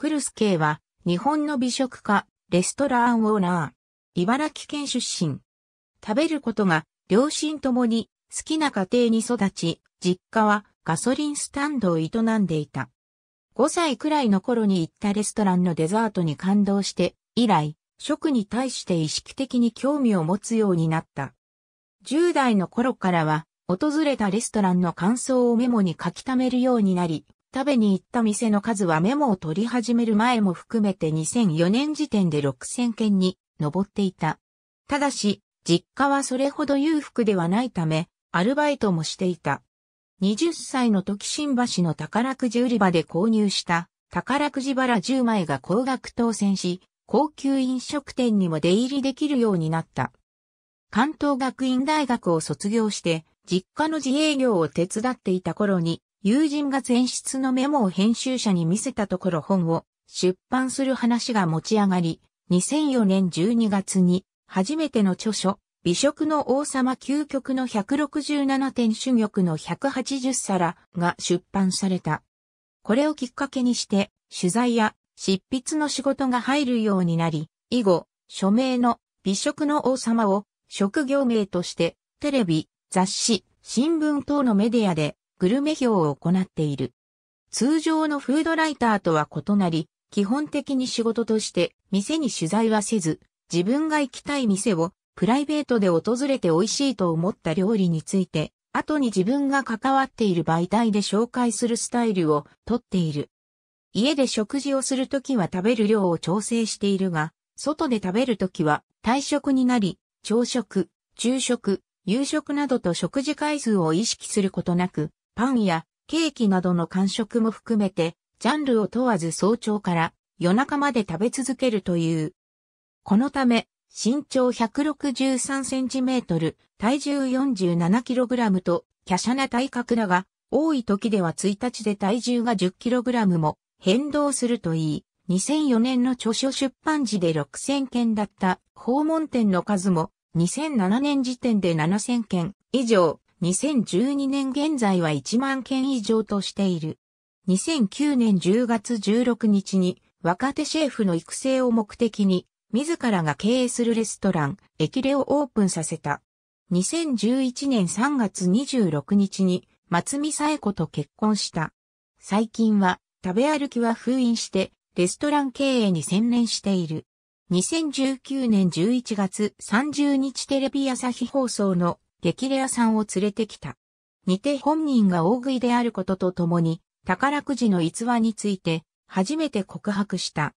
クルスケイは、日本の美食家、レストランオーナー、茨城県出身。食べることが、両親ともに、好きな家庭に育ち、実家はガソリンスタンドを営んでいた。5歳くらいの頃に行ったレストランのデザートに感動して、以来、食に対して意識的に興味を持つようになった。10代の頃からは、訪れたレストランの感想をメモに書き溜めるようになり、食べに行った店の数はメモを取り始める前も含めて2004年時点で6000件に上っていた。ただし、実家はそれほど裕福ではないため、アルバイトもしていた。20歳の時新橋の宝くじ売り場で購入した宝くじ腹。10枚が高額当選し、高級飲食店にも出入りできるようになった。関東学院大学を卒業して、実家の自営業を手伝っていた頃に、友人が前室のメモを編集者に見せたところ本を出版する話が持ち上がり、2004年12月に初めての著書、美食の王様究極の167点主玉の180皿が出版された。これをきっかけにして取材や執筆の仕事が入るようになり、以後、署名の美食の王様を職業名としてテレビ、雑誌、新聞等のメディアでグルメ表を行っている。通常のフードライターとは異なり、基本的に仕事として店に取材はせず、自分が行きたい店をプライベートで訪れて美味しいと思った料理について、後に自分が関わっている媒体で紹介するスタイルをとっている。家で食事をするときは食べる量を調整しているが、外で食べるときは退食になり、朝食、昼食、夕食などと食事回数を意識することなく、パンやケーキなどの間食も含めて、ジャンルを問わず早朝から夜中まで食べ続けるという。このため、身長163センチメートル、体重47キログラムと、華奢な体格だが、多い時では1日で体重が10キログラムも変動するといい、2004年の著書出版時で6000件だった訪問店の数も、2007年時点で7000件以上2012年現在は1万件以上としている。2009年10月16日に若手シェフの育成を目的に自らが経営するレストラン、駅レをオープンさせた。2011年3月26日に松見冴子と結婚した。最近は食べ歩きは封印してレストラン経営に専念している。2019年11月30日テレビ朝日放送の激レアさんを連れてきた。似て本人が大食いであることとともに、宝くじの逸話について、初めて告白した。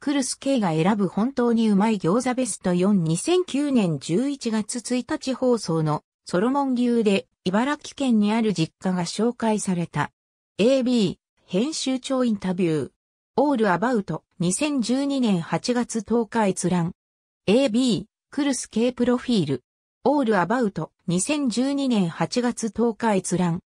クルス K が選ぶ本当にうまい餃子ベスト42009年11月1日放送のソロモン流で茨城県にある実家が紹介された。AB 編集長インタビュー。オールアバウト2012年8月10日閲覧。AB クルス K プロフィール。オールアバウト2012年8月10日閲覧。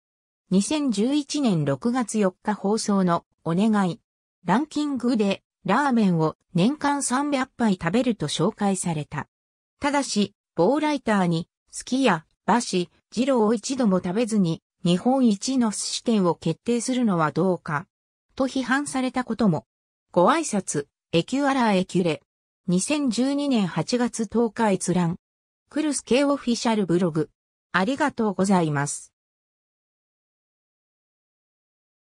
2011年6月4日放送のお願い。ランキングでラーメンを年間300杯食べると紹介された。ただし、某ライターに、好きや、シ、ジ二郎を一度も食べずに、日本一の寿司店を決定するのはどうか、と批判されたことも。ご挨拶、エキュアラーエキュレ。2012年8月10日閲覧。クルス系オフィシャルブログ。ありがとうございます。